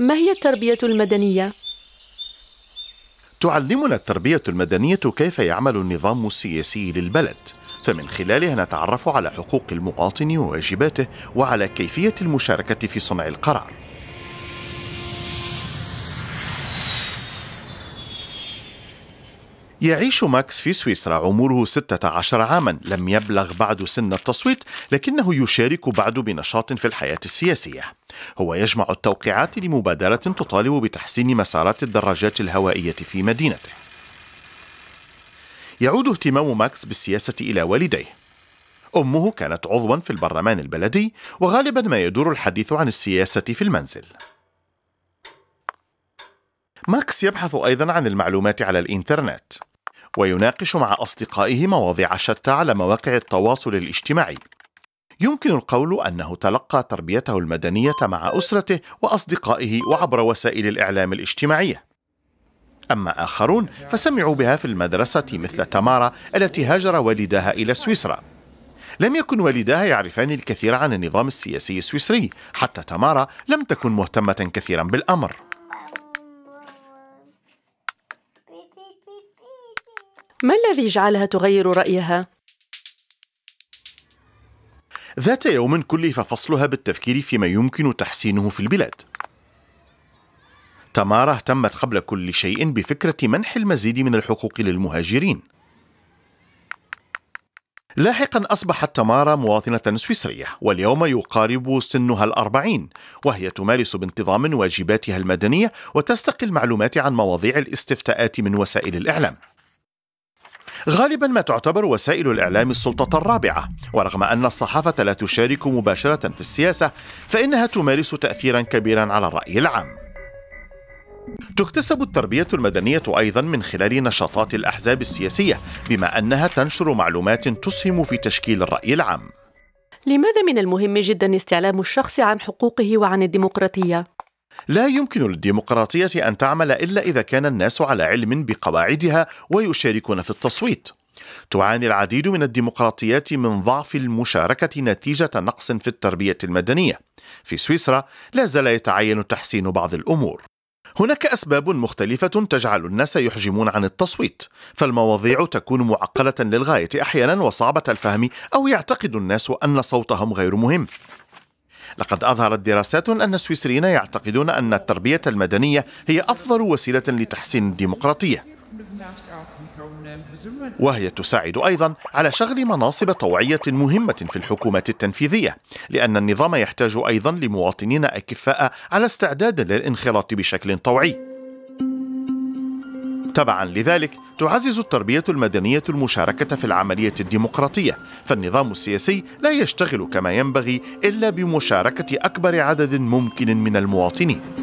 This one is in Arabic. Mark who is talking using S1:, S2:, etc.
S1: ما هي التربية المدنية؟ تعلمنا التربية المدنية كيف يعمل النظام السياسي للبلد فمن خلالها نتعرف على حقوق المواطن وواجباته وعلى كيفية المشاركة في صنع القرار يعيش ماكس في سويسرا عمره 16 عاما لم يبلغ بعد سن التصويت لكنه يشارك بعد بنشاط في الحياة السياسية هو يجمع التوقيعات لمبادرة تطالب بتحسين مسارات الدراجات الهوائية في مدينته يعود اهتمام ماكس بالسياسة إلى والديه أمه كانت عضوا في البرلمان البلدي وغالبا ما يدور الحديث عن السياسة في المنزل ماكس يبحث أيضا عن المعلومات على الإنترنت ويناقش مع أصدقائه مواضيع شتى على مواقع التواصل الاجتماعي يمكن القول أنه تلقى تربيته المدنية مع أسرته وأصدقائه وعبر وسائل الإعلام الاجتماعية أما آخرون فسمعوا بها في المدرسة مثل تمارا التي هاجر والداها إلى سويسرا لم يكن والداها يعرفان الكثير عن النظام السياسي السويسري حتى تمارا لم تكن مهتمة كثيرا بالأمر ما الذي جعلها تغير رأيها؟ ذات يوم كلف فصلها بالتفكير فيما يمكن تحسينه في البلاد تمارا اهتمت قبل كل شيء بفكرة منح المزيد من الحقوق للمهاجرين لاحقا أصبحت تمارا مواطنة سويسرية واليوم يقارب سنها الأربعين وهي تمارس بانتظام واجباتها المدنية وتستقي المعلومات عن مواضيع الاستفتاءات من وسائل الإعلام غالبا ما تعتبر وسائل الاعلام السلطه الرابعه ورغم ان الصحافه لا تشارك مباشره في السياسه فانها تمارس تاثيرا كبيرا على الراي العام تكتسب التربية المدنية أيضا من خلال نشاطات الأحزاب السياسية بما أنها تنشر معلومات تسهم في تشكيل الرأي العام لماذا من المهم جدا استعلام الشخص عن حقوقه وعن الديمقراطية؟ لا يمكن للديمقراطية أن تعمل إلا إذا كان الناس على علم بقواعدها ويشاركون في التصويت. تعاني العديد من الديمقراطيات من ضعف المشاركة نتيجة نقص في التربية المدنية. في سويسرا لا زال يتعين تحسين بعض الأمور. هناك أسباب مختلفة تجعل الناس يحجمون عن التصويت، فالمواضيع تكون معقدة للغاية أحيانا وصعبة الفهم أو يعتقد الناس أن صوتهم غير مهم. لقد أظهرت دراسات أن السويسريين يعتقدون أن التربية المدنية هي أفضل وسيلة لتحسين الديمقراطية وهي تساعد ايضا على شغل مناصب طوعيه مهمه في الحكومات التنفيذيه لان النظام يحتاج ايضا لمواطنين اكفاء على استعداد للانخراط بشكل طوعي تبعا لذلك تعزز التربيه المدنيه المشاركه في العمليه الديمقراطيه فالنظام السياسي لا يشتغل كما ينبغي الا بمشاركه اكبر عدد ممكن من المواطنين